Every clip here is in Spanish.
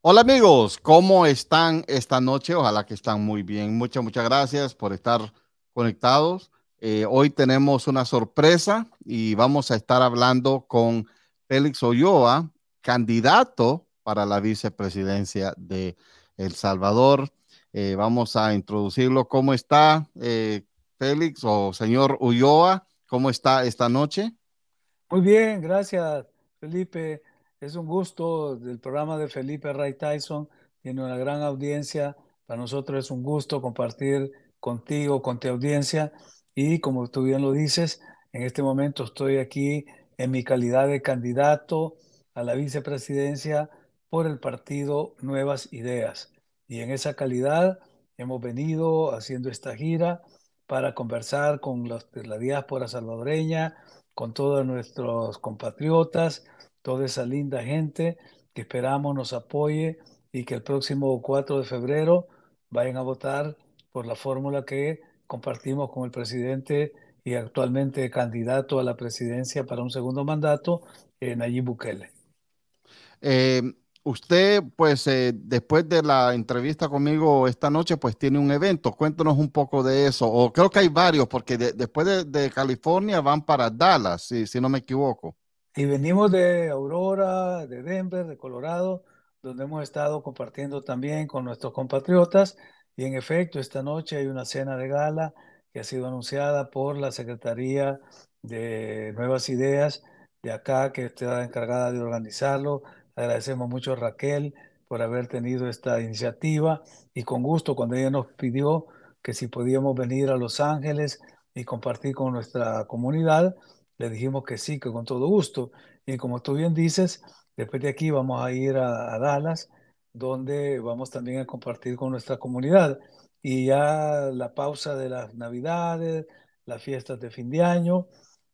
Hola amigos, ¿cómo están esta noche? Ojalá que están muy bien. Muchas, muchas gracias por estar conectados. Eh, hoy tenemos una sorpresa y vamos a estar hablando con Félix Olloa, candidato para la vicepresidencia de El Salvador. Eh, vamos a introducirlo. ¿Cómo está eh, Félix o señor Ulloa? ¿Cómo está esta noche? Muy bien, gracias Felipe. Es un gusto del programa de Felipe Ray Tyson. Tiene una gran audiencia. Para nosotros es un gusto compartir contigo, con tu audiencia. Y como tú bien lo dices, en este momento estoy aquí en mi calidad de candidato a la vicepresidencia por el partido Nuevas Ideas. Y en esa calidad hemos venido haciendo esta gira para conversar con la diáspora salvadoreña, con todos nuestros compatriotas toda esa linda gente que esperamos nos apoye y que el próximo 4 de febrero vayan a votar por la fórmula que compartimos con el presidente y actualmente candidato a la presidencia para un segundo mandato, eh, Nayib Bukele. Eh, usted, pues, eh, después de la entrevista conmigo esta noche, pues tiene un evento. Cuéntanos un poco de eso. O creo que hay varios, porque después de, California van para Dallas, si no me equivoco. Y venimos de Aurora, de Denver, de Colorado, donde hemos estado compartiendo también con nuestros compatriotas. Y en efecto, esta noche hay una cena de gala que ha sido anunciada por la Secretaría de Nuevas Ideas de acá, que está encargada de organizarlo. Agradecemos mucho a Raquel por haber tenido esta iniciativa y con gusto cuando ella nos pidió que si podíamos venir a Los Ángeles y compartir con nuestra comunidad, le dijimos que sí, que con todo gusto. Y como tú bien dices, después de aquí vamos a ir a, Dallas, donde vamos también a compartir con nuestra comunidad. Y ya la pausa de las navidades, las fiestas de fin de año,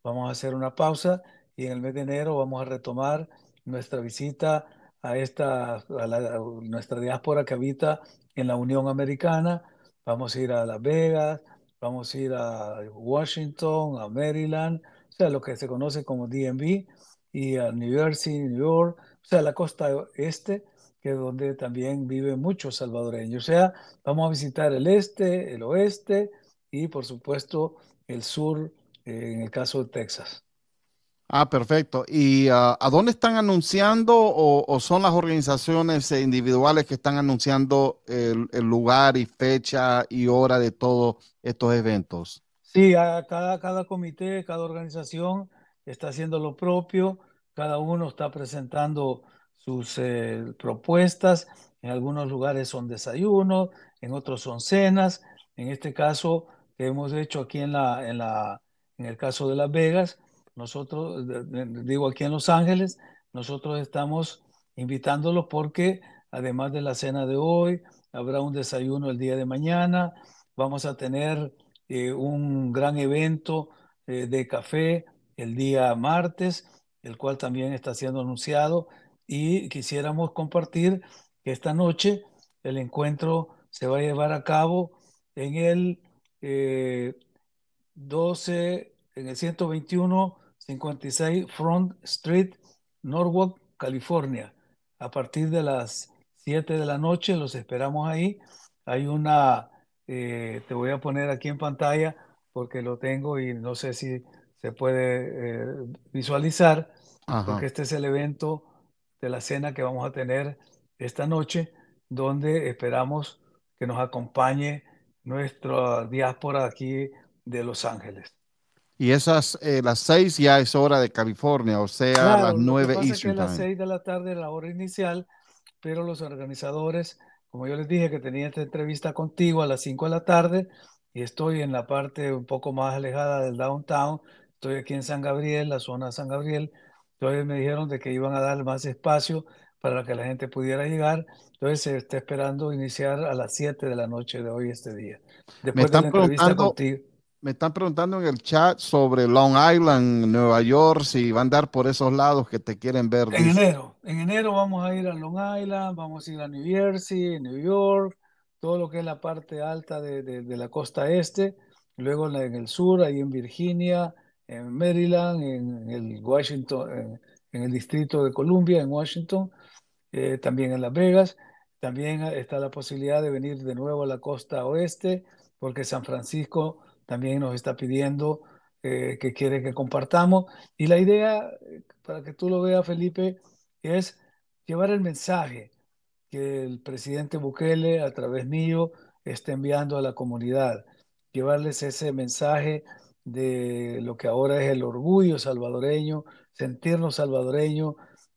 vamos a hacer una pausa y en el mes de enero vamos a retomar nuestra visita a esta a nuestra diáspora que habita en la Unión Americana. Vamos a ir a Las Vegas, vamos a ir a Washington, a Maryland, o sea, lo que se conoce como DMV, y a eh, New Jersey, New York, o sea, la costa este, que es donde también viven muchos salvadoreños. O sea, vamos a visitar el este, el oeste y, por supuesto, el sur, eh, en el caso de Texas. Ah, perfecto. ¿Y ah, a dónde están anunciando o, son las organizaciones individuales que están anunciando el, el lugar y fecha y hora de todos estos eventos? Sí, cada, cada comité, cada organización está haciendo lo propio, cada uno está presentando sus eh, propuestas, en algunos lugares son desayunos, en otros son cenas, en este caso que hemos hecho aquí en, la, en, la, en el caso de Las Vegas, nosotros, digo aquí en Los Ángeles, nosotros estamos invitándolos porque además de la cena de hoy, habrá un desayuno el día de mañana, vamos a tener eh, un gran evento eh, de café el día martes, el cual también está siendo anunciado y quisiéramos compartir que esta noche el encuentro se va a llevar a cabo en el 12, eh, en el 121 56 Front Street, Norwalk, California. A partir de las 7 de la noche los esperamos ahí. Hay una eh, te voy a poner aquí en pantalla porque lo tengo y no sé si se puede eh, visualizar, porque este es el evento de la cena que vamos a tener esta noche, donde esperamos que nos acompañe nuestra diáspora aquí de Los Ángeles. Y esas, eh, las seis ya es hora de California, o sea, las nueve y es que las seis de la tarde la hora inicial, pero los organizadores como yo les dije que tenía esta entrevista contigo a las 5 de la tarde y estoy en la parte un poco más alejada del downtown, estoy aquí en San Gabriel, la zona San Gabriel, entonces me dijeron de que iban a dar más espacio para que la gente pudiera llegar. Entonces se está esperando iniciar a las 7 de la noche de hoy este día. Después me están de la entrevista contigo me están preguntando en el chat sobre Long Island, Nueva York, si van a andar por esos lados que te quieren ver. En enero, en enero vamos a ir a Long Island, vamos a ir a New Jersey, New York, todo lo que es la parte alta de, la costa este, luego en el sur, ahí en Virginia, en Maryland, en, el Washington, en, el distrito de Columbia, en Washington, eh, también en Las Vegas. También eh, está la posibilidad de venir de nuevo a la costa oeste, porque San Francisco también nos está pidiendo eh, que quiere que compartamos. Y la idea, para que tú lo veas, Felipe, es llevar el mensaje que el presidente Bukele, a través mío, está enviando a la comunidad. Llevarles ese mensaje de lo que ahora es el orgullo salvadoreño, sentirnos salvadoreños,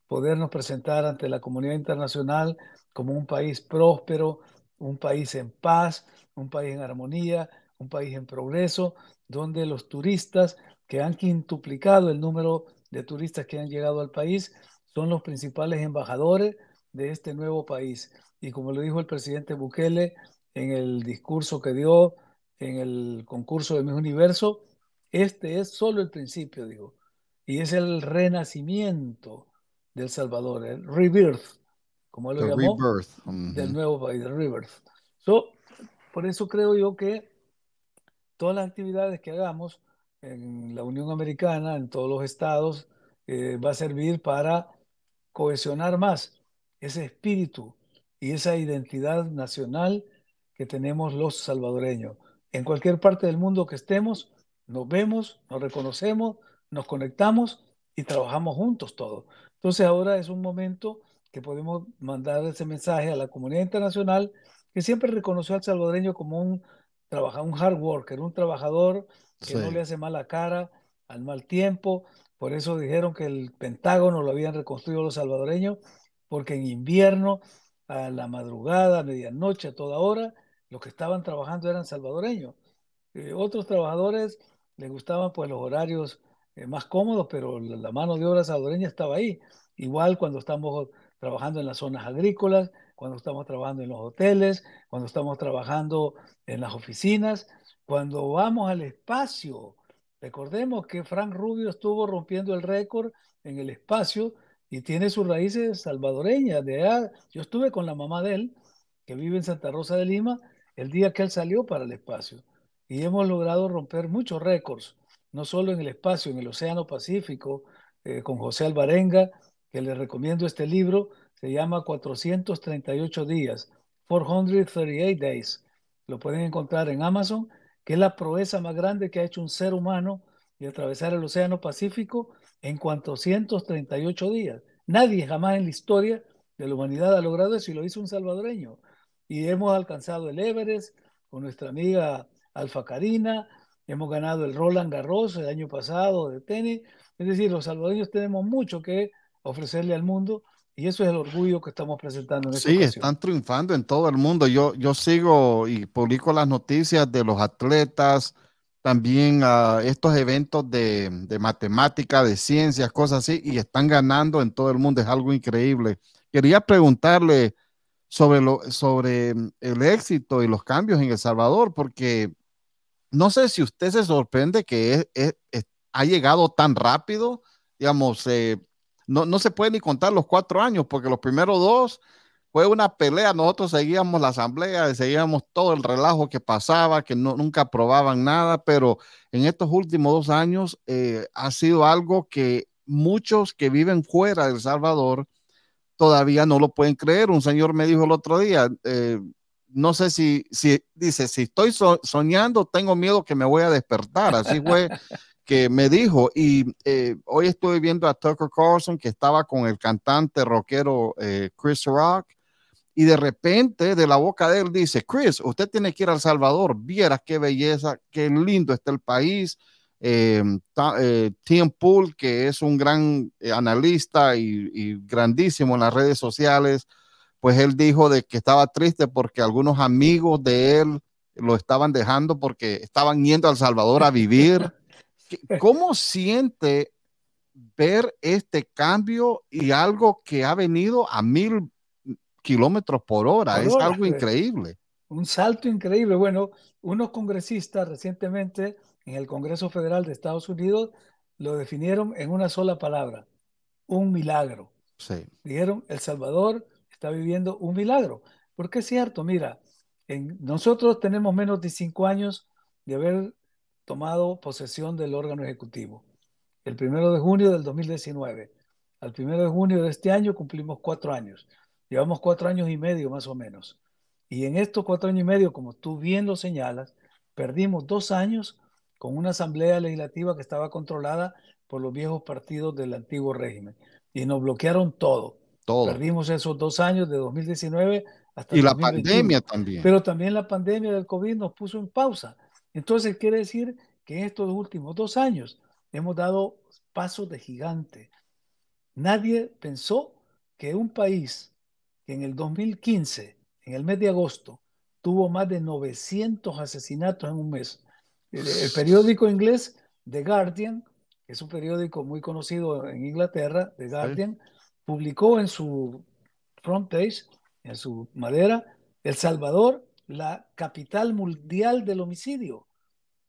podernos presentar ante la comunidad internacional como un país próspero, un país en paz, un país en armonía, un país en progreso, donde los turistas que han quintuplicado el número de turistas que han llegado al país son los principales embajadores de este nuevo país. Y como lo dijo el presidente Bukele en el discurso que dio en el concurso de mi Universo, este es solo el principio, digo, y es el renacimiento del Salvador, el rebirth, como él lo llamó, del nuevo país, el rebirth. por eso creo yo que todas las actividades que hagamos en la Unión Americana, en todos los estados, eh, va a servir para cohesionar más ese espíritu y esa identidad nacional que tenemos los salvadoreños. En cualquier parte del mundo que estemos, nos vemos, nos reconocemos, nos conectamos y trabajamos juntos todos. Entonces ahora es un momento que podemos mandar ese mensaje a la comunidad internacional que siempre reconoció al salvadoreño como un trabajaba un hard worker, un trabajador que no le hace mala cara al mal tiempo. Por eso dijeron que el Pentágono lo habían reconstruido los salvadoreños, porque en invierno, a la madrugada, a medianoche, a toda hora, los que estaban trabajando eran salvadoreños. Eh, otros trabajadores les gustaban pues los horarios eh, más cómodos, pero la, la mano de obra salvadoreña estaba ahí. Igual cuando estamos trabajando en las zonas agrícolas, cuando estamos trabajando en los hoteles, cuando estamos trabajando en las oficinas, cuando vamos al espacio. Recordemos que Frank Rubio estuvo rompiendo el récord en el espacio y tiene sus raíces salvadoreñas. De Yo estuve con la mamá de él, que vive en Santa Rosa de Lima, el día que él salió para el espacio. Y hemos logrado romper muchos récords, no solo en el espacio, en el Océano Pacífico, eh, con José Alvarenga, que le recomiendo este libro, se llama 438 días, 438 days. Lo pueden encontrar en Amazon, que es la proeza más grande que ha hecho un ser humano de atravesar el Océano Pacífico en 438 días. Nadie jamás en la historia de la humanidad ha logrado eso y lo hizo un salvadoreño. Y hemos alcanzado el Everest con nuestra amiga Alfa Karina, hemos ganado el Roland Garros el año pasado de tenis. Es decir, los salvadoreños tenemos mucho que ofrecerle al mundo y eso es el orgullo que estamos presentando. En sí, están triunfando en todo el mundo. Yo, yo sigo y publico las noticias de los atletas, también ah, estos eventos de, matemática, de ciencias, cosas así, y están ganando en todo el mundo. Es algo increíble. Quería preguntarle sobre, lo, sobre mm, el éxito y los cambios en El Salvador, porque no sé si usted se sorprende que ha llegado tan rápido, digamos, eh, no, se puede ni contar los cuatro años, porque los primeros dos fue una pelea. Nosotros seguíamos la asamblea, seguíamos todo el relajo que pasaba, que no, nunca aprobaban nada, pero en estos últimos dos años eh, ha sido algo que muchos que viven fuera de El Salvador todavía no lo pueden creer. Un señor me dijo el otro día, eh, no sé si, si dice, si estoy soñando, tengo miedo que me voy a despertar. Así fue que me dijo, y eh, hoy estoy viendo a Tucker Carlson que estaba con el cantante rockero eh, Chris Rock, y de repente de la boca de él dice, Chris, usted tiene que ir al Salvador, vieras qué belleza, qué lindo está el país. Eh, eh Tim Pool, que es un gran analista y, grandísimo en las redes sociales, pues él dijo de que estaba triste porque algunos amigos de él lo estaban dejando porque estaban yendo al Salvador a vivir. ¿Cómo siente ver este cambio y algo que ha venido a mil kilómetros por hora? es algo pues. increíble. Un salto increíble. Bueno, unos congresistas recientemente en el Congreso Federal de Estados Unidos lo definieron en una sola palabra, un milagro. Sí. Dijeron, El Salvador está viviendo un milagro. Porque es cierto, mira, nosotros tenemos menos de cinco años de haber tomado posesión del órgano ejecutivo. El primero de junio del 2019. Al primero de junio de este año cumplimos cuatro años. Llevamos cuatro años y medio más o menos. Y en estos cuatro años y medio, como tú bien lo señalas, perdimos dos años con una asamblea legislativa que estaba controlada por los viejos partidos del antiguo régimen. Y nos bloquearon todo. Todo. Perdimos esos dos años de 2019 hasta... Y la pandemia también. Pero también la pandemia del COVID nos puso en pausa. Entonces quiere decir que en estos últimos dos años hemos dado pasos de gigante. Nadie pensó que un país que en el 2015, en el mes de agosto, tuvo más de 900 asesinatos en un mes. El, periódico inglés The Guardian, que es un periódico muy conocido en Inglaterra, The Guardian, publicó en su front page, en su madera, El Salvador, la capital mundial del homicidio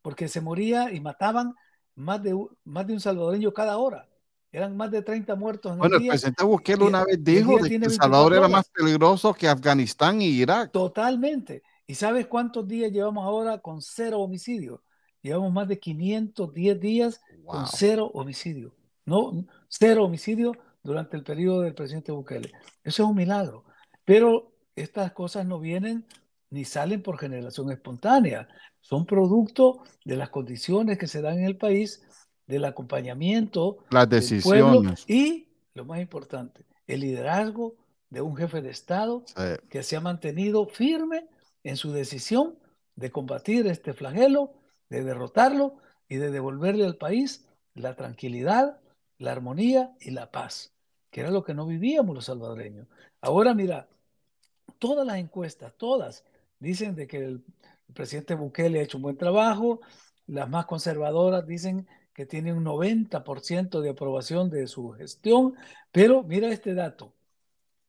porque se moría y mataban más de, más de un salvadoreño cada hora. Eran más de 30 muertos. En bueno, el, presidente Bukele una vez dijo que Salvador era más peligroso que Afganistán y Irak. Totalmente. ¿Y sabes cuántos días llevamos ahora con cero homicidios? Llevamos más de 510 días con cero homicidio. No, cero homicidio durante el periodo del presidente Bukele. Eso es un milagro. Pero estas cosas no vienen ni salen por generación espontánea son producto de las condiciones que se dan en el país, del acompañamiento, las decisiones y, lo más importante, el liderazgo de un jefe de Estado que se ha mantenido firme en su decisión de combatir este flagelo, de derrotarlo y de devolverle al país la tranquilidad, la armonía y la paz, que era lo que no vivíamos los salvadoreños. Ahora mira, todas las encuestas, todas, dicen de que el, el presidente Bukele ha hecho un buen trabajo, las más conservadoras dicen que tiene un 90% de aprobación de su gestión, pero mira este dato,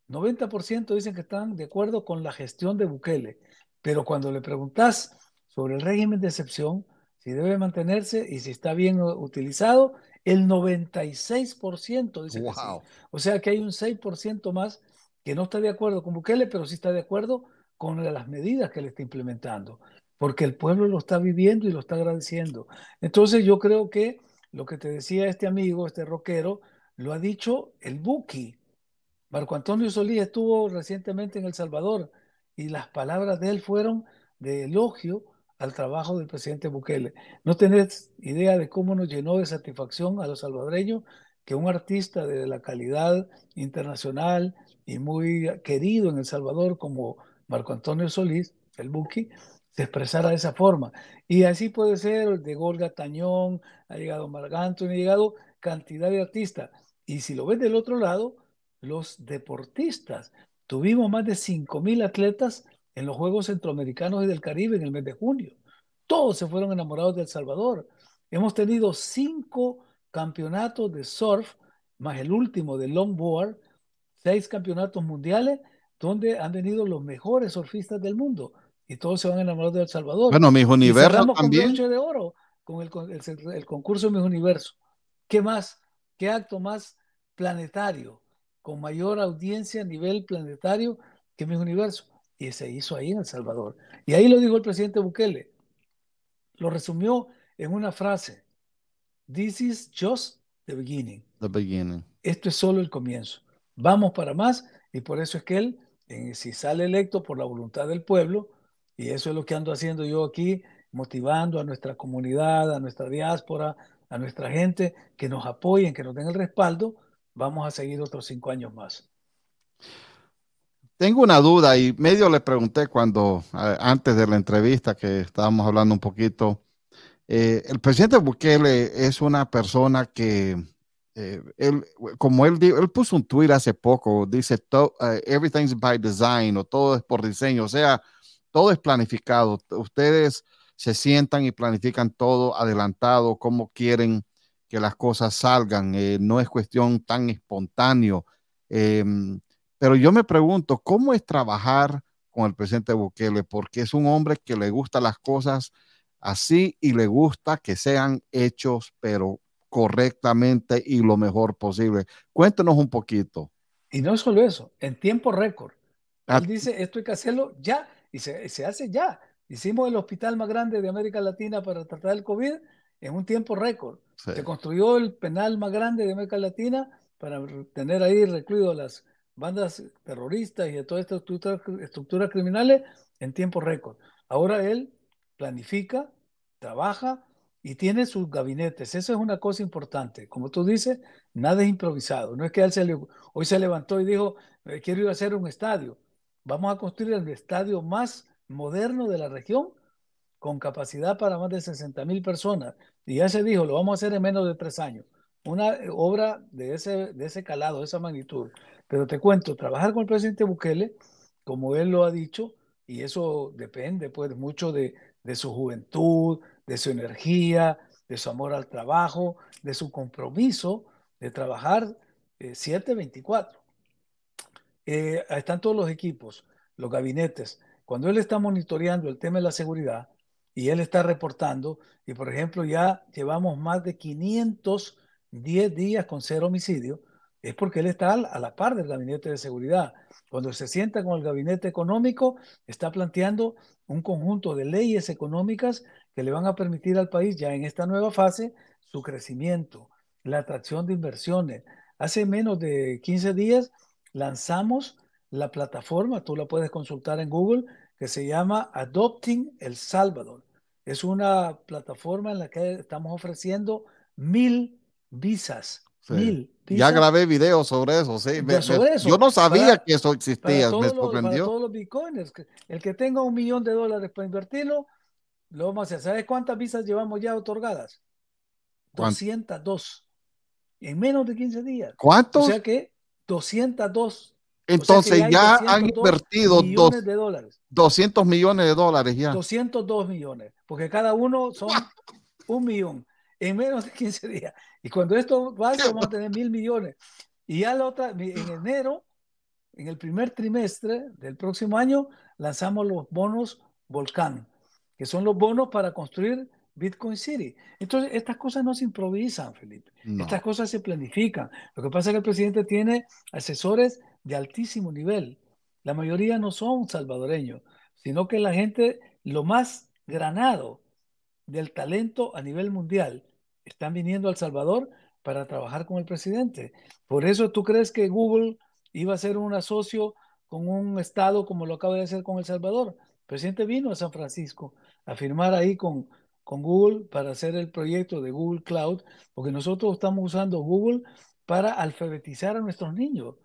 90% dicen que están de acuerdo con la gestión de Bukele, pero cuando le preguntas sobre el régimen de excepción, si debe mantenerse y si está bien utilizado, el 96% dice que O sea que hay un 6% más que no está de acuerdo con Bukele, pero sí está de acuerdo con las medidas que le está implementando, porque el pueblo lo está viviendo y lo está agradeciendo. Entonces yo creo que lo que te decía este amigo, este rockero, lo ha dicho el Buki. Marco Antonio Solís estuvo recientemente en El Salvador y las palabras de él fueron de elogio al trabajo del presidente Bukele. No tenés idea de cómo nos llenó de satisfacción a los salvadoreños que un artista de la calidad internacional y muy querido en El Salvador como Marco Antonio Solís, el Buki, se expresara de esa forma. Y así puede ser de Gorga Tañón, ha llegado Marc ha llegado cantidad de artistas. Y si lo ves del otro lado, los deportistas. Tuvimos más de 5.000 atletas en los Juegos Centroamericanos y del Caribe en el mes de junio. Todos se fueron enamorados de El Salvador. Hemos tenido cinco campeonatos de surf, más el último de longboard, seis campeonatos mundiales donde han venido los mejores surfistas del mundo y todos se van a enamorar de El Salvador. Bueno, mis Universos también. Con de oro con el, concurso de concurso Mis Universo. ¿Qué más? ¿Qué acto más planetario, con mayor audiencia a nivel planetario que Mis Universo? Y se hizo ahí en El Salvador. Y ahí lo dijo el presidente Bukele. Lo resumió en una frase. This is just the beginning. The beginning. Esto es solo el comienzo. Vamos para más y por eso es que él eh, si sale electo por la voluntad del pueblo, y eso es lo que ando haciendo yo aquí, motivando a nuestra comunidad, a nuestra diáspora, a nuestra gente, que nos apoyen, que nos den el respaldo, vamos a seguir otros cinco años más. Tengo una duda y medio le pregunté cuando, antes de la entrevista que estábamos hablando un poquito, eh, el presidente Bukele es una persona que eh, él, como él, él puso un tweet hace poco, dice, todo eh, everything's by design o todo es por diseño, o sea, todo es planificado. Ustedes se sientan y planifican todo adelantado, cómo quieren que las cosas salgan. Eh, no es cuestión tan espontáneo. Em, pero yo me pregunto, ¿cómo es trabajar con el presidente Bukele? Porque es un hombre que le gusta las cosas así y le gusta que sean hechos, pero correctamente y lo mejor posible. Cuéntenos un poquito. Y no es solo eso, en tiempo récord. Ah, él dice, esto hay que hacerlo ya, y se, hace ya. Hicimos el hospital más grande de América Latina para tratar el COVID en un tiempo récord. Se construyó el penal más grande de América Latina para tener ahí recluido las bandas terroristas y todas estas estructuras criminales en tiempo récord. Ahora él planifica, trabaja, y tiene sus gabinetes. Eso es una cosa importante. Como tú dices, nada es improvisado. No es que él se hoy se levantó y dijo, eh, quiero ir a hacer un estadio. Vamos a construir el estadio más moderno de la región con capacidad para más de 60 mil personas. Y ya se dijo, lo vamos a hacer en menos de tres años. Una eh, obra de ese, de ese calado, de esa magnitud. Pero te cuento, trabajar con el presidente Bukele, como él lo ha dicho, y eso depende pues mucho de, de su juventud, de su energía, de su amor al trabajo, de su compromiso de trabajar 724 eh, 7-24. Eh, están todos los equipos, los gabinetes. Cuando él está monitoreando el tema de la seguridad y él está reportando, y por ejemplo ya llevamos más de 510 días con cero homicidio, es porque él está a la par del gabinete de seguridad. Cuando se sienta con el gabinete económico, está planteando un conjunto de leyes económicas que le van a permitir al país ya en esta nueva fase su crecimiento, la atracción de inversiones. Hace menos de 15 días lanzamos la plataforma, tú la puedes consultar en Google, que se llama Adopting El Salvador. Es una plataforma en la que estamos ofreciendo mil visas. Ya grabé videos sobre eso, sí. yo no sabía que eso existía, me sorprendió. para todos el que tenga un millón de dólares para invertirlo, lo vamos a ¿Sabes cuántas visas llevamos ya otorgadas? 202. En menos de 15 días. ¿Cuántos? O sea que 202. Entonces ya, han invertido millones de dólares. 200 millones de dólares ya. 202 millones, porque cada uno son un millón en menos de 15 días. Y cuando esto vaya, vamos a tener mil millones. Y ya la otra, en enero, en el primer trimestre del próximo año, lanzamos los bonos Volcán que son los bonos para construir Bitcoin City. Entonces, estas cosas no se improvisan, Felipe. Estas cosas se planifican. Lo que pasa es que el presidente tiene asesores de altísimo nivel. La mayoría no son salvadoreños, sino que la gente, lo más granado del talento a nivel mundial, están viniendo al Salvador para trabajar con el presidente. Por eso tú crees que Google iba a ser un socio con un estado como lo acaba de hacer con El Salvador presidente vino a San Francisco a firmar ahí con, con Google para hacer el proyecto de Google Cloud, porque nosotros estamos usando Google para alfabetizar a nuestros niños.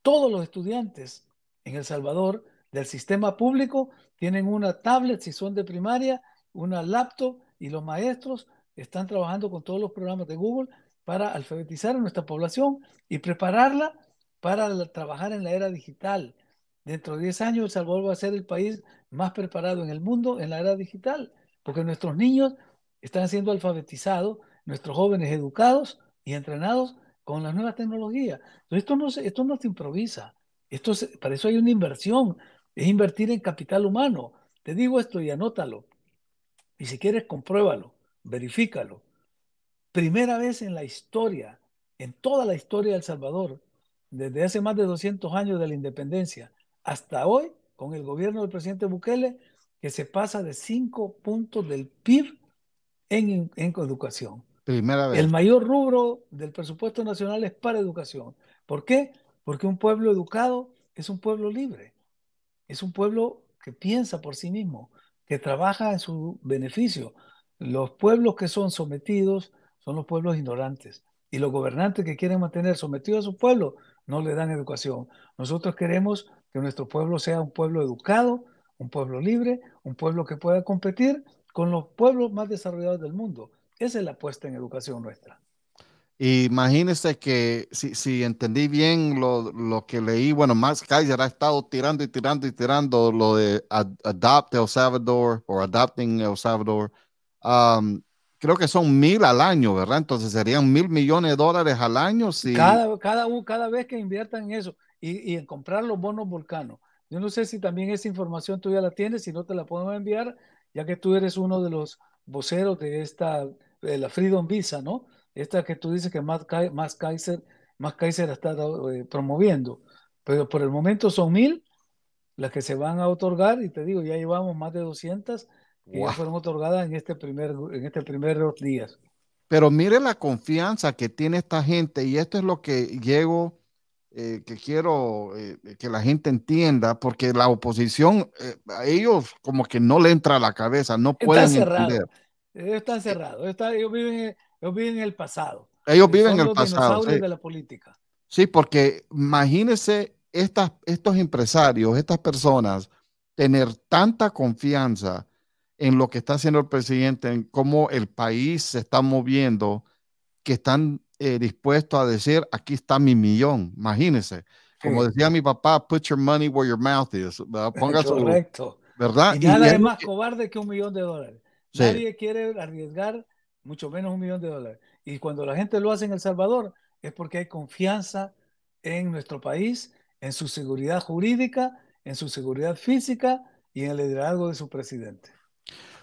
Todos los estudiantes en El Salvador del sistema público tienen una tablet si son de primaria, una laptop y los maestros están trabajando con todos los programas de Google para alfabetizar a nuestra población y prepararla para trabajar en la era digital, Dentro de 10 años, El Salvador va a ser el país más preparado en el mundo en la era digital, porque nuestros niños están siendo alfabetizados, nuestros jóvenes educados y entrenados con las nuevas tecnologías. esto no se, esto no se improvisa. Esto para eso hay una inversión, es invertir en capital humano. Te digo esto y anótalo. Y si quieres, compruébalo, verifícalo. Primera vez en la historia, en toda la historia de El Salvador, desde hace más de 200 años de la independencia, hasta hoy con el gobierno del presidente Bukele, que se pasa de cinco puntos del PIB en, en educación. Primera El mayor rubro del presupuesto nacional es para educación. ¿Por qué? Porque un pueblo educado es un pueblo libre, es un pueblo que piensa por sí mismo, que trabaja en su beneficio. Los pueblos que son sometidos son los pueblos ignorantes y los gobernantes que quieren mantener sometidos a su pueblo no le dan educación. Nosotros queremos que nuestro pueblo sea un pueblo educado, un pueblo libre, un pueblo que pueda competir con los pueblos más desarrollados del mundo. Esa es la apuesta en educación nuestra. Imagínese que, si, entendí bien lo, que leí, bueno, Max Kaiser ha estado tirando y tirando y tirando lo de ad, Adopt El Salvador o Adapting El Salvador. Um, creo que son mil al año, ¿verdad? Entonces serían mil millones de dólares al año. Si... Cada, cada, cada vez que inviertan en eso y, y en comprar los bonos volcanos. Yo no sé si también esa información tú ya la tienes, si no te la podemos enviar, ya que tú eres uno de los voceros de esta, de la Freedom Visa, ¿no? Esta que tú dices que más más Kaiser, más Kaiser está eh, promoviendo. Pero por el momento son mil las que se van a otorgar y te digo, ya llevamos más de 200 ya fueron otorgadas en este primer en este primeros días. Pero mire la confianza que tiene esta gente y esto es lo que llego eh, que quiero eh, que la gente entienda porque la oposición a eh, ellos como que no le entra a la cabeza, no está pueden cerrado. entender. están cerrados, está, ellos, viven, ellos viven en el pasado. Ellos viven en el pasado. Sí. de la política. Sí, porque imagínense estas, estos empresarios, estas personas, tener tanta confianza en lo que está haciendo el presidente, en cómo el país se está moviendo, que están eh, dispuestos a decir, aquí está mi millón, imagínense. Como decía mi papá, put your money where your mouth is. Correcto. ¿verdad? Y nada es más cobarde que un millón de dólares. Nadie quiere arriesgar mucho menos un millón de dólares. Y cuando la gente lo hace en El Salvador es porque hay confianza en nuestro país, en su seguridad jurídica, en su seguridad física y en el liderazgo de su presidente.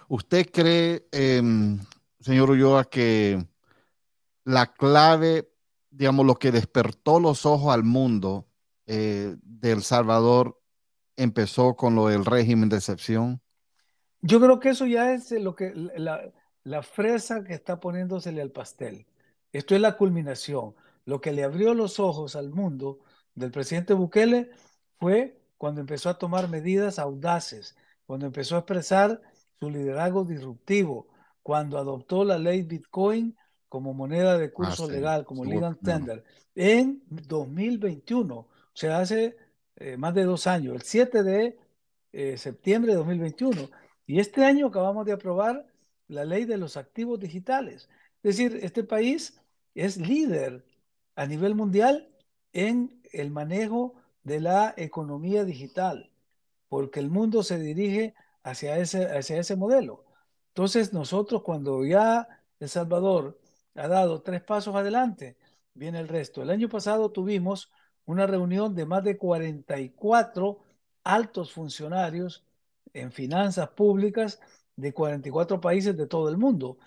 ¿Usted cree, em, señor Ulloa, que la clave, digamos, lo que despertó los ojos al mundo eh, del Salvador empezó con lo del régimen de excepción? Yo creo que eso ya es eh, lo que la, la fresa que está poniéndosele al pastel. Esto es la culminación. Lo que le abrió los ojos al mundo del presidente Bukele fue cuando empezó a tomar medidas audaces, cuando empezó a expresar su liderazgo disruptivo cuando adoptó la ley Bitcoin como moneda de ah, curso legal, como legal tender, en 2021, o sea, hace eh, más de dos años, el 7 de eh, septiembre de 2021. Y este año acabamos de aprobar la ley de los activos digitales. Es decir, este país es líder a nivel mundial en el manejo de la economía digital, porque el mundo se dirige hacia ese, ese modelo. Entonces nosotros cuando ya El Salvador ha dado tres pasos adelante, viene el resto. El año pasado tuvimos una reunión de más de 44 altos funcionarios en finanzas públicas de 44 países de todo el mundo,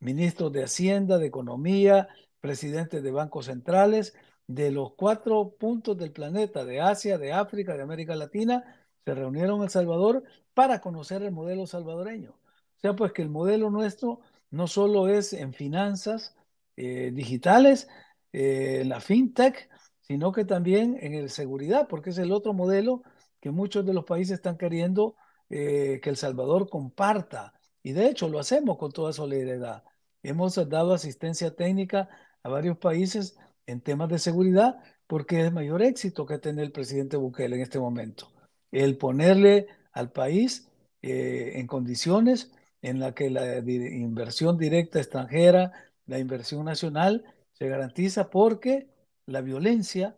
ministros de Hacienda, de Economía, presidentes de bancos centrales, de los cuatro puntos del planeta, de Asia, de África, de América Latina, se reunieron en El Salvador para conocer el modelo salvadoreño. O sea, pues que el modelo nuestro no solo es en finanzas eh, digitales, eh, en la fintech, sino que también en el seguridad, porque es el otro modelo que muchos de los países están queriendo eh, que El Salvador comparta. Y de hecho lo hacemos con toda solidaridad. Hemos dado asistencia técnica a varios países en temas de seguridad porque es mayor éxito que tiene el presidente Bukele en este momento el ponerle al país eh, en condiciones en la que la inversión directa extranjera, la inversión nacional se garantiza porque la violencia,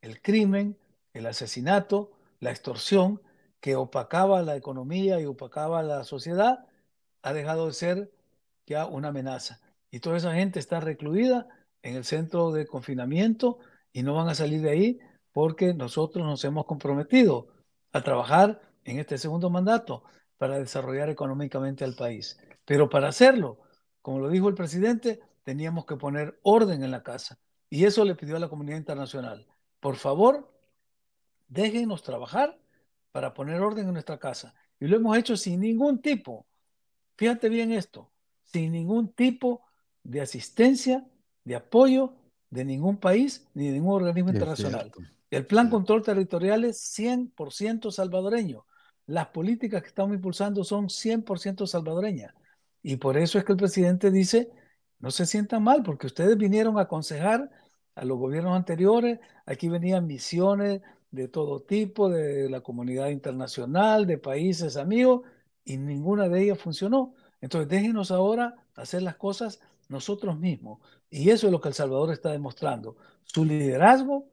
el crimen, el asesinato, la extorsión que opacaba la economía y opacaba la sociedad ha dejado de ser ya una amenaza. Y toda esa gente está recluida en el centro de confinamiento y no van a salir de ahí porque nosotros nos hemos comprometido a trabajar en este segundo mandato para desarrollar económicamente al país. Pero para hacerlo, como lo dijo el presidente, teníamos que poner orden en la casa. Y eso le pidió a la comunidad internacional. Por favor, déjenos trabajar para poner orden en nuestra casa. Y lo hemos hecho sin ningún tipo, fíjate bien esto, sin ningún tipo de asistencia, de apoyo de ningún país ni de ningún organismo internacional. El plan control territorial es 100% salvadoreño. Las políticas que estamos impulsando son 100% salvadoreñas. Y por eso es que el presidente dice, no se sientan mal, porque ustedes vinieron a aconsejar a los gobiernos anteriores, aquí venían misiones de todo tipo, de la comunidad internacional, de países amigos, y ninguna de ellas funcionó. Entonces déjenos ahora hacer las cosas nosotros mismos. Y eso es lo que El Salvador está demostrando, su liderazgo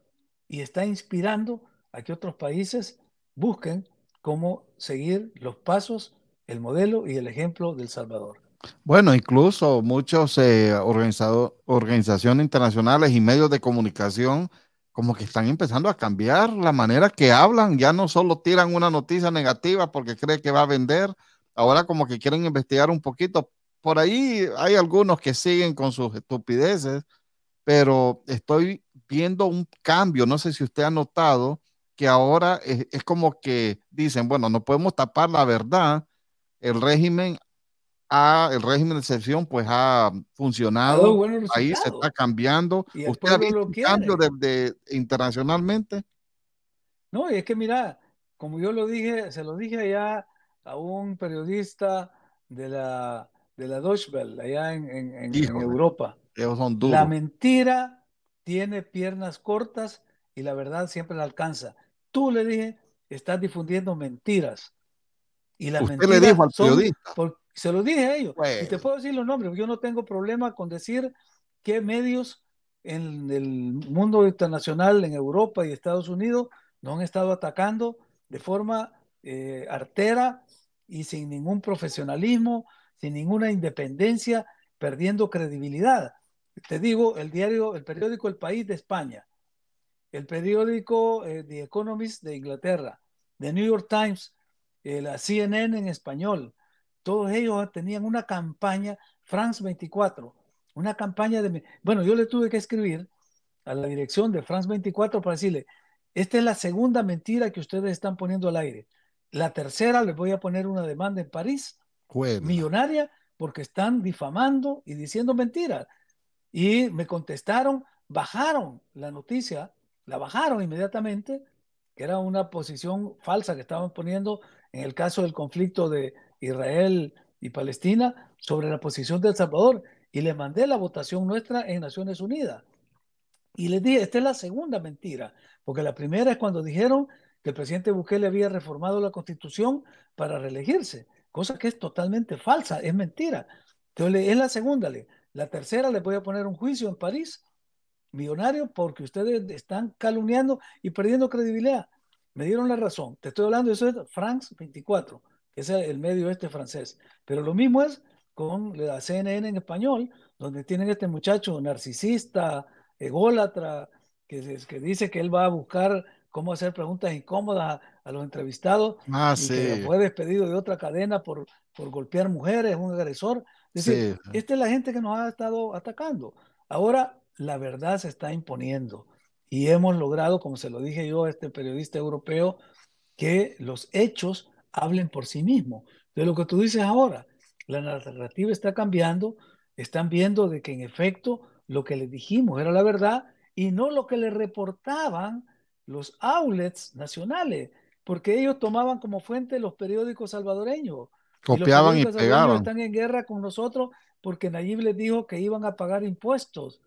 y está inspirando a que otros países busquen cómo seguir los pasos, el modelo y el ejemplo del Salvador. Bueno, incluso muchos eh, organizaciones internacionales y medios de comunicación como que están empezando a cambiar la manera que hablan, ya no solo tiran una noticia negativa porque cree que va a vender, ahora como que quieren investigar un poquito. Por ahí hay algunos que siguen con sus estupideces, pero estoy viendo un cambio. No sé si usted ha notado que ahora es, es como que dicen, bueno, no podemos tapar la verdad. El régimen ha, el régimen de excepción pues ha funcionado, ahí se está cambiando. ¿Usted ha visto un cambio desde internacionalmente? No, y es que mira, como yo lo dije, se lo dije allá a un periodista de la, de la Deutsche Welle, allá en, en Europa. La mentira tiene piernas cortas y la verdad siempre la alcanza. Tú le dije, estás difundiendo mentiras. Y las Usted le dijo al periodista. se lo dije a ellos. y te pues. puedo decir los nombres. Yo no tengo problema con decir qué medios en el mundo internacional, en Europa y Estados Unidos, no han estado atacando de forma eh, artera y sin ningún profesionalismo, sin ninguna independencia, perdiendo credibilidad te digo, el diario, el periódico El País de España, el periódico eh, The Economist de Inglaterra, The New York Times, eh, la CNN en español, todos ellos tenían una campaña, France 24, una campaña de... Bueno, yo le tuve que escribir a la dirección de France 24 para decirle, esta es la segunda mentira que ustedes están poniendo al aire. La tercera, les voy a poner una demanda en París, millonaria, porque están difamando y diciendo mentiras. Y me contestaron, bajaron la noticia, la bajaron inmediatamente, que era una posición falsa que estaban poniendo en el caso del conflicto de Israel y Palestina sobre la posición de El Salvador. Y le mandé la votación nuestra en Naciones Unidas. Y les dije, esta es la segunda mentira, porque la primera es cuando dijeron que el presidente Bukele había reformado la constitución para reelegirse, cosa que es totalmente falsa, es mentira. Entonces, es la segunda ley. La tercera, le voy a poner un juicio en París, millonario, porque ustedes están calumniando y perdiendo credibilidad. Me dieron la razón. Te estoy hablando, eso es France 24, que es el medio este francés. Pero lo mismo es con la CNN en español, donde tienen este muchacho narcisista, ególatra, que, dice que él va a buscar cómo hacer preguntas incómodas a, los entrevistados. Ah, y Que fue despedido de otra cadena por, por golpear mujeres, un agresor. Es esta es la gente que nos ha estado atacando. Ahora la verdad se está imponiendo y hemos logrado, como se lo dije yo a este periodista europeo, que los hechos hablen por sí mismos. De lo que tú dices ahora, la narrativa está cambiando, están viendo de que en efecto lo que les dijimos era la verdad y no lo que le reportaban los outlets nacionales, porque ellos tomaban como fuente los periódicos salvadoreños, Copiaban y, pegaban. Están en guerra con nosotros porque Nayib les dijo que iban a pagar impuestos.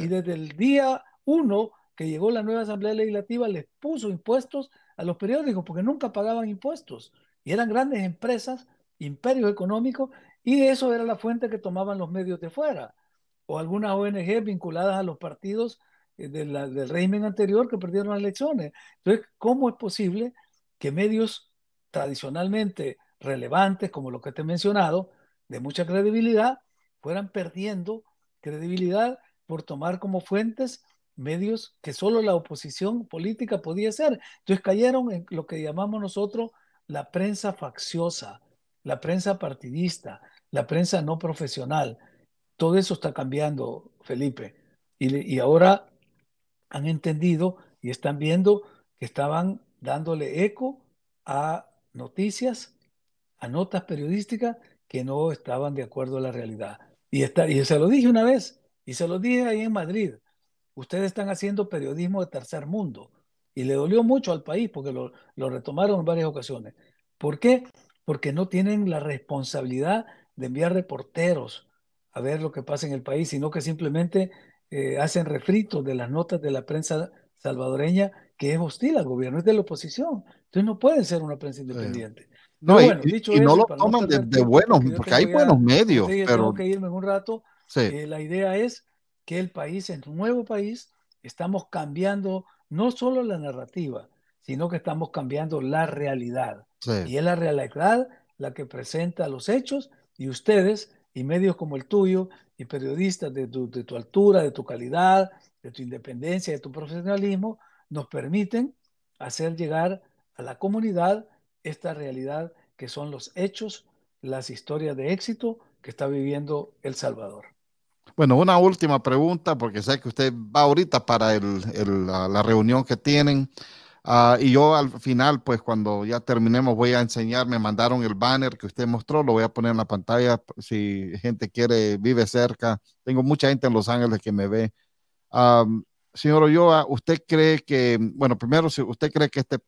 Y desde el día uno que llegó la nueva Asamblea Legislativa les puso impuestos a los periódicos porque nunca pagaban impuestos. Y eran grandes empresas, imperios económicos, y eso era la fuente que tomaban los medios de fuera. O algunas ONG vinculadas a los partidos eh, del régimen anterior que perdieron las elecciones. Entonces, ¿cómo es posible que medios tradicionalmente relevantes, como lo que te he mencionado, de mucha credibilidad, fueran perdiendo credibilidad por tomar como fuentes medios que solo la oposición política podía ser Entonces cayeron en lo que llamamos nosotros la prensa facciosa, la prensa partidista, la prensa no profesional. Todo eso está cambiando, Felipe. Y, y ahora han entendido y están viendo que estaban dándole eco a noticias a notas periodísticas que no estaban de acuerdo a la realidad. Y, está, y se lo dije una vez, y se lo dije ahí en Madrid, ustedes están haciendo periodismo de tercer mundo. Y le dolió mucho al país porque lo, retomaron en varias ocasiones. ¿Por qué? Porque no tienen la responsabilidad de enviar reporteros a ver lo que pasa en el país, sino que simplemente eh, hacen refritos de las notas de la prensa salvadoreña que es hostil al gobierno, es de la oposición. Entonces no pueden ser una prensa independiente. No, y, no lo toman de, buenos, porque hay buenos medios. pero tengo que irme un rato. Eh, la idea es que el país, en un nuevo país, estamos cambiando no solo la narrativa, sino que estamos cambiando la realidad. Y es la realidad la que presenta los hechos y ustedes y medios como el tuyo y periodistas de tu altura, de tu calidad, de tu independencia, de tu profesionalismo, nos permiten hacer llegar a la comunidad esta realidad que son los hechos, las historias de éxito que está viviendo El Salvador. Bueno, una última pregunta, porque sé que usted va ahorita para la, reunión que tienen. Ah, y yo al final, pues cuando ya terminemos, voy a enseñar, me mandaron el banner que usted mostró, lo voy a poner en la pantalla pues, si gente quiere, vive cerca. Tengo mucha gente en Los Ángeles que me ve señor Olloa, ¿usted cree que, bueno, primero, si usted cree que este,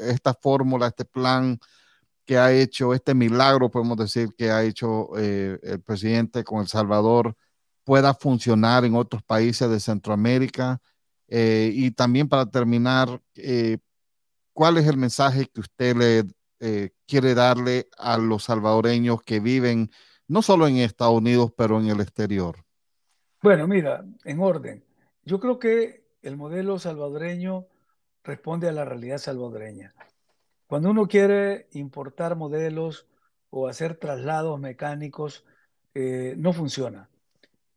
esta fórmula, este plan que ha hecho, este milagro, podemos decir, que ha hecho eh, el presidente con El Salvador, pueda funcionar en otros países de Centroamérica? Eh, y también para terminar, eh, ¿cuál es el mensaje que usted le quiere darle a los salvadoreños que viven no solo en Estados Unidos, pero en el exterior? Bueno, mira, en orden. Yo creo que el modelo salvadoreño responde a la realidad salvadoreña. Cuando uno quiere importar modelos o hacer traslados mecánicos, eh, no funciona.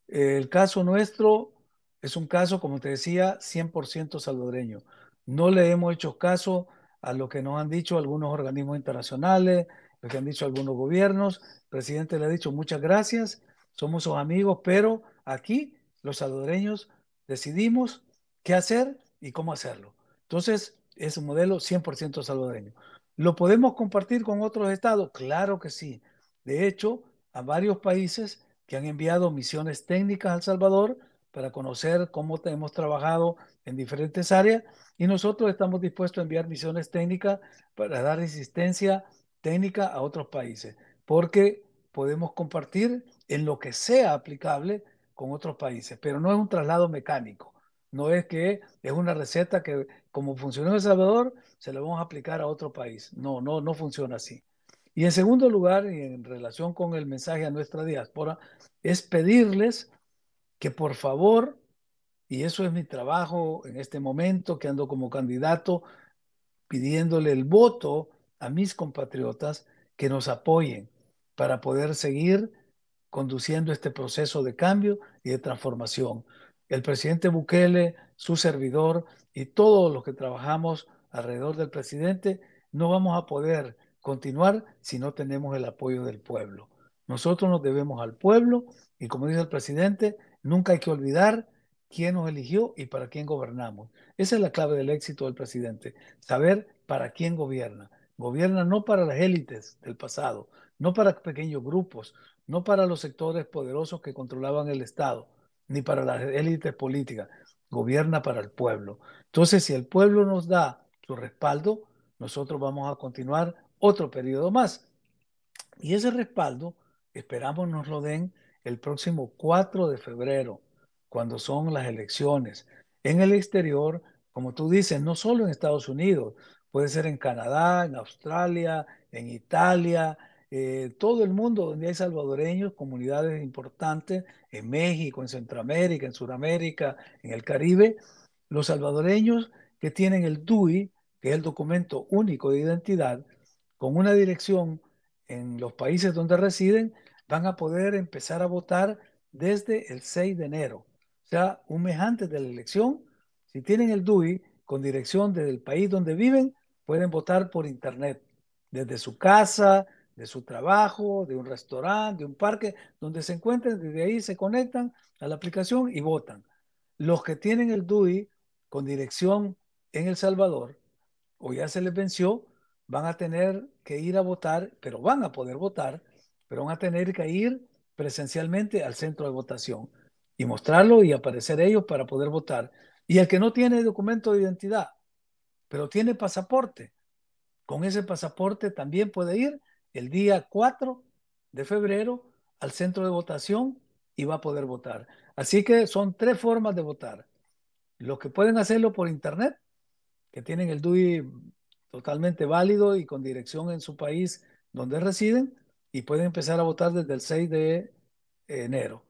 El caso nuestro es un caso, como te decía, 100% salvadoreño. No le hemos hecho caso a lo que nos han dicho algunos organismos internacionales, lo que han dicho algunos gobiernos. El presidente le ha dicho muchas gracias, somos sus amigos, pero aquí los salvadoreños decidimos qué hacer y cómo hacerlo. Entonces, es un modelo 100% salvadoreño. ¿Lo podemos compartir con otros estados? Claro que sí. De hecho, a varios países que han enviado misiones técnicas al Salvador para conocer cómo hemos trabajado en diferentes áreas y nosotros estamos dispuestos a enviar misiones técnicas para dar asistencia técnica a otros países, porque podemos compartir en lo que sea aplicable con otros países, pero no es un traslado mecánico no es que es una receta que como funcionó en El Salvador, se la vamos a aplicar a otro país. No, no, no funciona así. Y en segundo lugar, y en relación con el mensaje a nuestra diáspora, es pedirles que por favor, y eso es mi trabajo en este momento, que ando como candidato pidiéndole el voto a mis compatriotas, que nos apoyen para poder seguir conduciendo este proceso de cambio y de transformación el presidente Bukele, su servidor y todos los que trabajamos alrededor del presidente, no vamos a poder continuar si no tenemos el apoyo del pueblo. Nosotros nos debemos al pueblo y como dice el presidente, nunca hay que olvidar quién nos eligió y para quién gobernamos. Esa es la clave del éxito del presidente, saber para quién gobierna. Gobierna no para las élites del pasado, no para pequeños grupos, no para los sectores poderosos que controlaban el Estado ni para las élites políticas, gobierna para el pueblo. Entonces, si el pueblo nos da su respaldo, nosotros vamos a continuar otro periodo más. Y ese respaldo, esperamos nos lo den el próximo 4 de febrero, cuando son las elecciones. En el exterior, como tú dices, no solo en Estados Unidos, puede ser en Canadá, en Australia, en Italia, eh, todo el mundo donde hay salvadoreños, comunidades importantes, en México, en Centroamérica, en Sudamérica, en el Caribe, los salvadoreños que tienen el DUI, que es el documento único de identidad, con una dirección en los países donde residen, van a poder empezar a votar desde el 6 de enero. O sea, un mes antes de la elección, si tienen el DUI con dirección desde el país donde viven, pueden votar por internet, desde su casa, de su trabajo, de un restaurante, de un parque, donde se encuentren, desde ahí se conectan a la aplicación y votan. Los que tienen el DUI con dirección en El Salvador o ya se les venció, van a tener que ir a votar, pero van a poder votar, pero van a tener que ir presencialmente al centro de votación y mostrarlo y aparecer ellos para poder votar. Y el que no tiene documento de identidad, pero tiene pasaporte, con ese pasaporte también puede ir el día 4 de febrero al centro de votación y va a poder votar. Así que son tres formas de votar. Los que pueden hacerlo por internet, que tienen el DUI totalmente válido y con dirección en su país donde residen, y pueden empezar a votar desde el 6 de enero.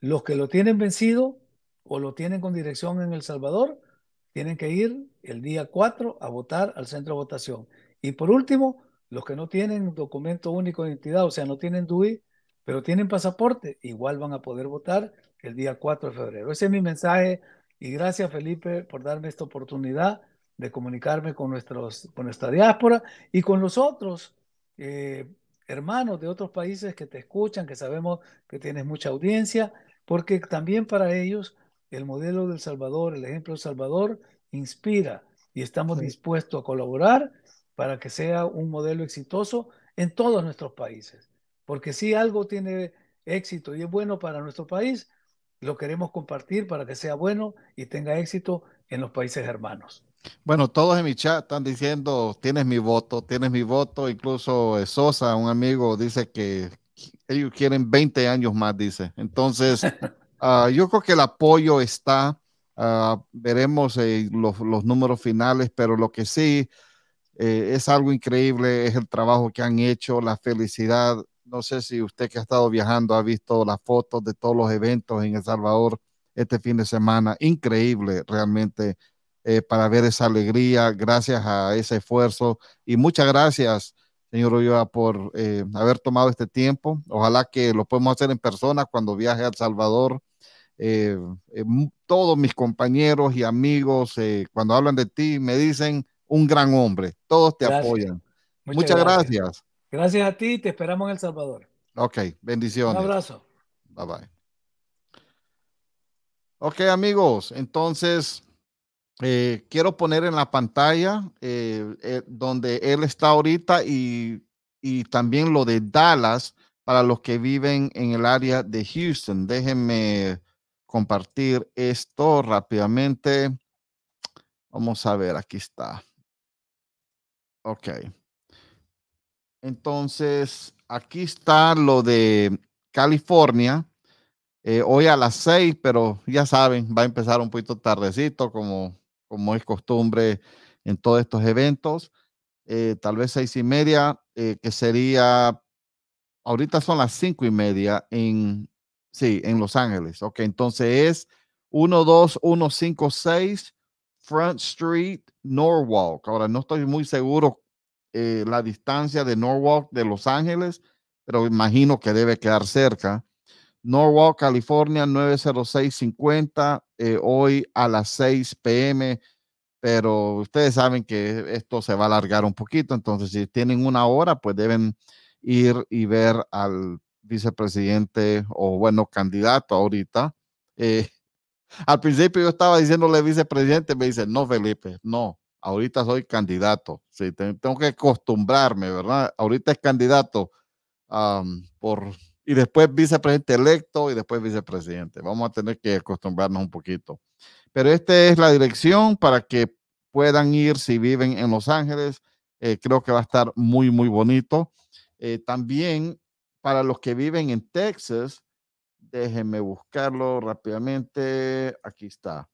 Los que lo tienen vencido o lo tienen con dirección en El Salvador, tienen que ir el día 4 a votar al centro de votación. Y por último, los que no tienen documento único de identidad, o sea, no tienen DUI, pero tienen pasaporte, igual van a poder votar el día 4 de febrero. Ese es mi mensaje y gracias Felipe por darme esta oportunidad de comunicarme con, nuestros, con nuestra diáspora y con los otros eh, hermanos de otros países que te escuchan, que sabemos que tienes mucha audiencia, porque también para ellos el modelo del Salvador, el ejemplo del Salvador, inspira y estamos dispuestos a colaborar para que sea un modelo exitoso en todos nuestros países. Porque si algo tiene éxito y es bueno para nuestro país, lo queremos compartir para que sea bueno y tenga éxito en los países hermanos. Bueno, todos en mi chat están diciendo, tienes mi voto, tienes mi voto, incluso eh, Sosa, un amigo, dice que ellos quieren 20 años más, dice. Entonces, ah, yo creo que el apoyo está, ah, veremos eh, los, los, números finales, pero lo que sí, eh, es algo increíble, es el trabajo que han hecho, la felicidad. No sé si usted que ha estado viajando ha visto las fotos de todos los eventos en El Salvador este fin de semana. Increíble realmente eh, para ver esa alegría, gracias a ese esfuerzo. Y muchas gracias, señor Ulloa, por eh, haber tomado este tiempo. Ojalá que lo podamos hacer en persona cuando viaje a El Salvador. todos mis compañeros y amigos, cuando hablan de ti, me dicen un gran hombre. Todos te apoyan. Muchas, gracias. gracias. a ti, te esperamos en El Salvador. Ok, bendiciones. Un abrazo. Bye bye. Ok, amigos, entonces eh, quiero poner en la pantalla eh, eh, donde él está ahorita y, y, también lo de Dallas para los que viven en el área de Houston. Déjenme compartir esto rápidamente. Vamos a ver, aquí está. Ok. Entonces, aquí está lo de California. Eh, hoy a las seis, pero ya saben, va a empezar un poquito tardecito, como, como es costumbre en todos estos eventos. Eh, tal vez seis y media, eh, que sería, ahorita son las cinco y media en, sí, en Los Ángeles. Ok, entonces es uno, dos, uno, cinco, seis. Front Street, Norwalk. Ahora no estoy muy seguro eh, la distancia de Norwalk de Los Ángeles, pero imagino que debe quedar cerca. Norwalk, California, 90650, eh, hoy a las 6 pm, pero ustedes saben que esto se va a alargar un poquito, entonces si tienen una hora, pues deben ir y ver al vicepresidente o bueno, candidato ahorita, eh, al principio yo estaba diciéndole vicepresidente, me dice, no, Felipe, no, ahorita soy candidato, sí, tengo que acostumbrarme, ¿verdad? Ahorita es candidato por, y después vicepresidente electo y después vicepresidente. Vamos a tener que acostumbrarnos un poquito. Pero esta es la dirección para que puedan ir si viven en Los Ángeles. Eh, creo que va a estar muy, muy bonito. Eh, también para los que viven en Texas, Déjenme buscarlo rápidamente. Aquí está.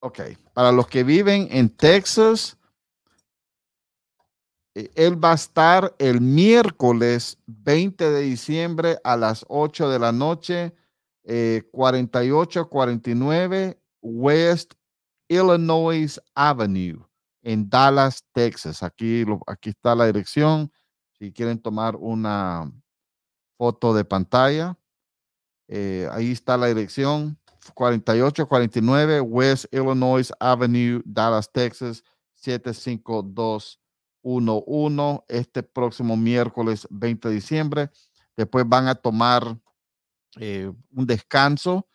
Ok, para los que viven en Texas, eh, él va a estar el miércoles 20 de diciembre a las 8 de la noche, eh, 4849 West Illinois Avenue en Dallas, Texas. Aquí, aquí está la dirección. Si quieren tomar una, foto de pantalla. Eh, ahí está la dirección, 4849 West Illinois Avenue, Dallas, Texas, 75211, este próximo miércoles 20 de diciembre. Después van a tomar eh, un descanso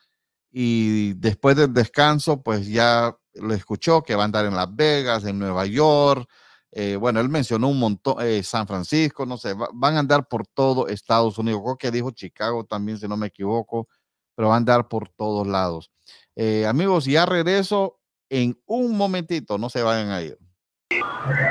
y después del descanso, pues ya lo escuchó que van a andar en Las Vegas, en Nueva York, eh, bueno, él mencionó un montón, eh, San Francisco, no sé, van a andar por todo Estados Unidos. Creo que dijo Chicago también, si no me equivoco, pero van a andar por todos lados. Eh, amigos, ya regreso en un momentito, no se vayan a ir.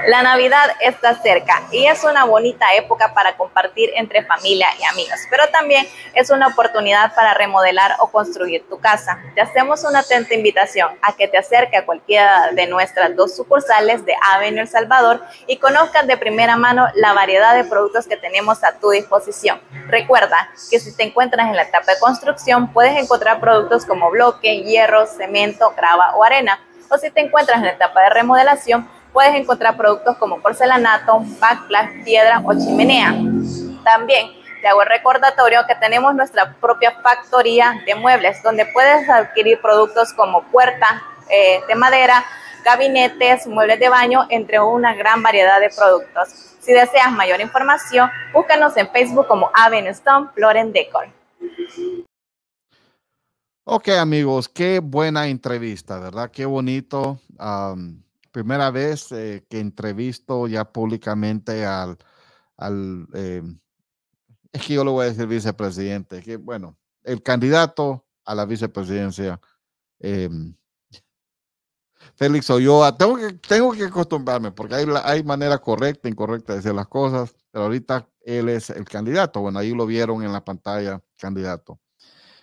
La Navidad está cerca y es una bonita época para compartir entre familia y amigos, pero también es una oportunidad para remodelar o construir tu casa. Te hacemos una atenta invitación a que te acerques a cualquiera de nuestras dos sucursales de Avenue El Salvador y conozcas de primera mano la variedad de productos que tenemos a tu disposición. Recuerda que si te encuentras en la etapa de construcción puedes encontrar productos como bloque, hierro, cemento, grava o arena. O si te encuentras en la etapa de remodelación, puedes encontrar productos como porcelanato, backplash, piedra o chimenea. También te hago el recordatorio que tenemos nuestra propia factoría de muebles, donde puedes adquirir productos como puertas eh, de madera, gabinetes, muebles de baño, entre una gran variedad de productos. Si deseas mayor información, búscanos en Facebook como Avenue Stone Floren Decor. Ok amigos, qué buena entrevista, ¿verdad? Qué bonito primera vez eh, que entrevisto ya públicamente al, al eh, es que yo le voy a decir vicepresidente, que bueno, el candidato a la vicepresidencia, eh, Félix Olloa. Tengo que, tengo que acostumbrarme porque hay, hay manera correcta, incorrecta de decir las cosas, pero ahorita él es el candidato. Bueno, ahí lo vieron en la pantalla, candidato.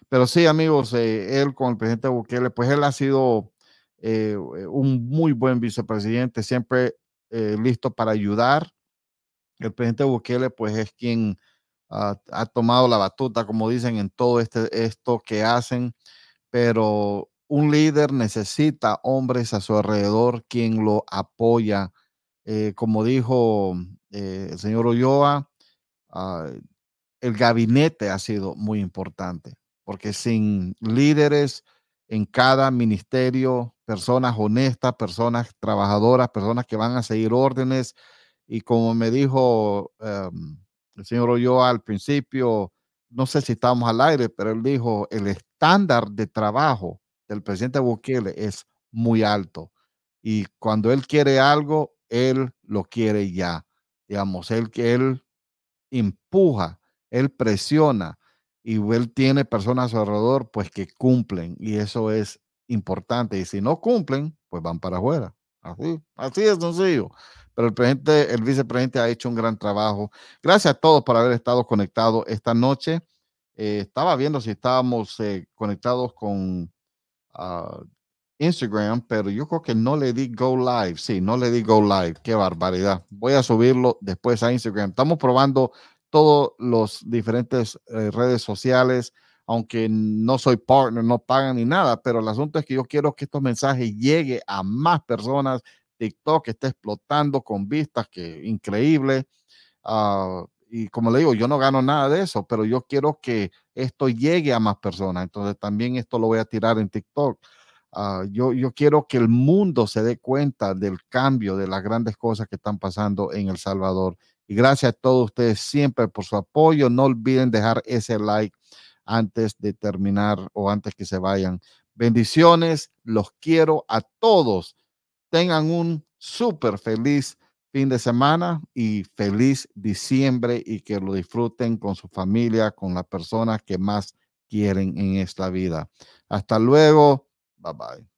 Pero sí, amigos, él con el presidente Bukele, pues él ha sido eh, eh, un muy buen vicepresidente, siempre eh, listo para ayudar. El presidente Bukele, pues es quien ha tomado la batuta, como dicen, en todo este, esto que hacen, pero un líder necesita hombres a su alrededor quien lo apoya. como dijo el señor Ulloa, ah, el gabinete ha sido muy importante, porque sin líderes, en cada ministerio personas honestas, personas trabajadoras, personas que van a seguir órdenes. Y como me dijo em, el señor yo al principio, no sé si estamos al aire, pero él dijo, el estándar de trabajo del presidente Bukele es muy alto. Y cuando él quiere algo, él lo quiere ya. Digamos, él que él empuja, él presiona, y él tiene personas a su alrededor pues que cumplen y eso es importante y si no cumplen pues van para afuera así es sencillo pero el presidente el vicepresidente ha hecho un gran trabajo gracias a todos por haber estado conectados esta noche eh, estaba viendo si estábamos eh, conectados con ah, Instagram, pero yo creo que no le di go live. Sí, no le di go live. Qué barbaridad. Voy a subirlo después a Instagram. Estamos probando todos los diferentes eh, redes sociales, aunque no soy partner, no pagan ni nada, pero el asunto es que yo quiero que estos mensajes lleguen a más personas. TikTok está explotando con vistas, que increíble. Ah, y como le digo, yo no gano nada de eso, pero yo quiero que esto llegue a más personas. Entonces también esto lo voy a tirar en TikTok. Ah, yo, yo quiero que el mundo se dé cuenta del cambio, de las grandes cosas que están pasando en El Salvador y gracias a todos ustedes siempre por su apoyo. No olviden dejar ese like antes de terminar o antes que se vayan. Bendiciones, los quiero a todos. Tengan un súper feliz fin de semana y feliz diciembre y que lo disfruten con su familia, con las personas que más quieren en esta vida. Hasta luego. Bye bye.